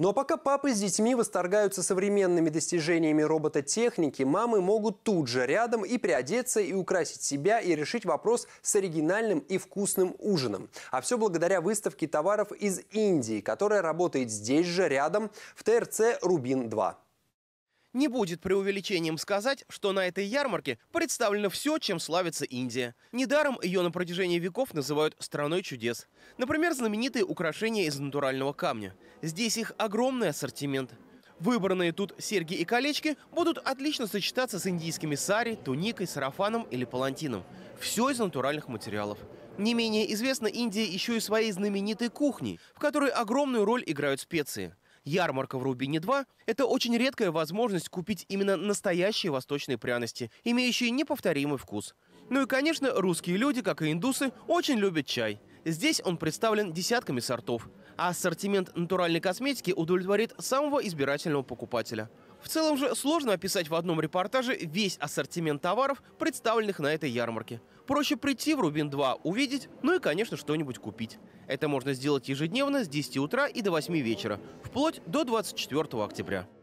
Ну а пока папы с детьми восторгаются современными достижениями робототехники, мамы могут тут же рядом и приодеться, и украсить себя, и решить вопрос с оригинальным и вкусным ужином. А все благодаря выставке товаров из Индии, которая работает здесь же, рядом, в ТРЦ «Рубин-2». Не будет преувеличением сказать, что на этой ярмарке представлено все, чем славится Индия. Недаром ее на протяжении веков называют страной чудес. Например, знаменитые украшения из натурального камня – Здесь их огромный ассортимент. Выбранные тут серьги и колечки будут отлично сочетаться с индийскими сари, туникой, сарафаном или палантином. Все из натуральных материалов. Не менее известна Индия еще и своей знаменитой кухней, в которой огромную роль играют специи. Ярмарка в Рубине-2 – это очень редкая возможность купить именно настоящие восточные пряности, имеющие неповторимый вкус. Ну и, конечно, русские люди, как и индусы, очень любят чай. Здесь он представлен десятками сортов ассортимент натуральной косметики удовлетворит самого избирательного покупателя. В целом же сложно описать в одном репортаже весь ассортимент товаров, представленных на этой ярмарке. Проще прийти в Рубин-2, увидеть, ну и, конечно, что-нибудь купить. Это можно сделать ежедневно с 10 утра и до 8 вечера, вплоть до 24 октября.